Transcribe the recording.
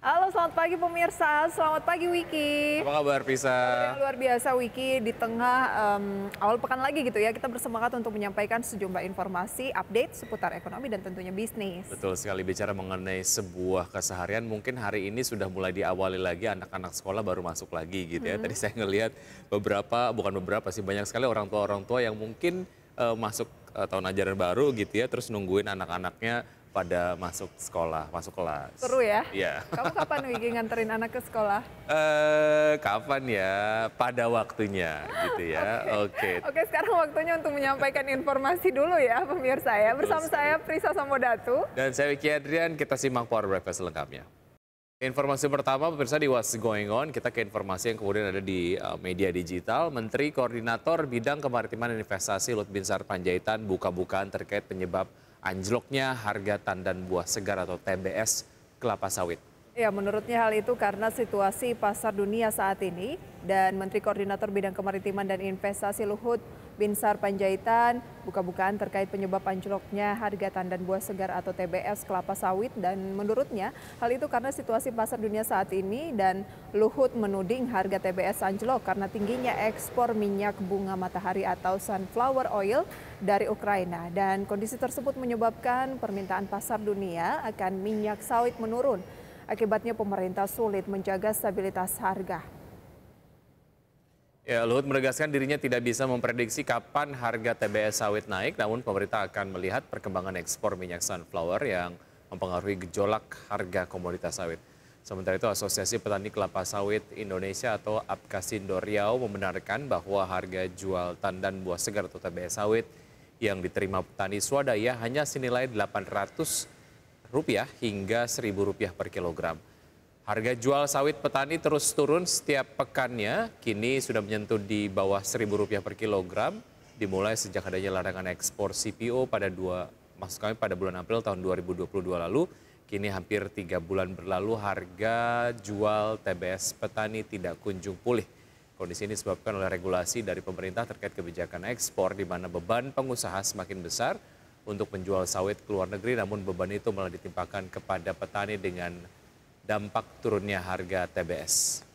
Halo, selamat pagi pemirsa. Selamat pagi Wiki. Apa kabar Pisa? Iya, yang luar biasa Wiki di tengah um, awal pekan lagi gitu ya. Kita bersemangat untuk menyampaikan sejumlah informasi, update seputar ekonomi dan tentunya bisnis. Betul sekali bicara mengenai sebuah keseharian. Mungkin hari ini sudah mulai diawali lagi anak-anak sekolah baru masuk lagi gitu ya. Hmm. Tadi saya ngelihat beberapa, bukan beberapa sih, banyak sekali orang tua-orang tua yang mungkin uh, masuk eh, tahun ajaran baru gitu ya, terus nungguin anak-anaknya pada masuk sekolah, masuk kelas. Seru ya? Iya. Kamu kapan Wigi nganterin anak ke sekolah? Eh, kapan ya? Pada waktunya gitu ya. Oke. Okay. Oke, okay. okay, sekarang waktunya untuk menyampaikan informasi dulu ya pemirsa ya. Bersama Terus. saya Prisa Samodatu. Dan saya Wiki Adrian, kita simak Power Breakfast lengkapnya. Informasi pertama, pemirsa di What's Going On, kita ke informasi yang kemudian ada di eh, media digital. Menteri Koordinator Bidang Kemaritiman dan Investasi Lut Binsar Panjaitan buka-bukaan terkait penyebab anjloknya harga tandan buah segar atau TBS kelapa sawit. Ya, menurutnya hal itu karena situasi pasar dunia saat ini dan Menteri Koordinator Bidang Kemaritiman dan Investasi Luhut Binsar Panjaitan, buka-bukaan terkait penyebab anjloknya harga tandan buah segar atau TBS kelapa sawit dan menurutnya hal itu karena situasi pasar dunia saat ini dan Luhut menuding harga TBS anjlok karena tingginya ekspor minyak bunga matahari atau sunflower oil dari Ukraina dan kondisi tersebut menyebabkan permintaan pasar dunia akan minyak sawit menurun. Akibatnya pemerintah sulit menjaga stabilitas harga. Ya, Luhut menegaskan dirinya tidak bisa memprediksi kapan harga TBS sawit naik, namun pemerintah akan melihat perkembangan ekspor minyak sunflower yang mempengaruhi gejolak harga komoditas sawit. Sementara itu, Asosiasi Petani Kelapa Sawit Indonesia atau APKASINDO Riau membenarkan bahwa harga jual tandan buah segar atau TBS sawit yang diterima petani swadaya hanya senilai Rp800 hingga Rp1.000 per kilogram. Harga jual sawit petani terus turun setiap pekannya, kini sudah menyentuh di bawah seribu rupiah per kilogram, dimulai sejak adanya larangan ekspor CPO pada dua maksud kami pada bulan April tahun 2022 lalu. Kini hampir tiga bulan berlalu harga jual TBS petani tidak kunjung pulih. Kondisi ini disebabkan oleh regulasi dari pemerintah terkait kebijakan ekspor di mana beban pengusaha semakin besar untuk menjual sawit ke luar negeri namun beban itu malah ditimpakan kepada petani dengan dampak turunnya harga TBS.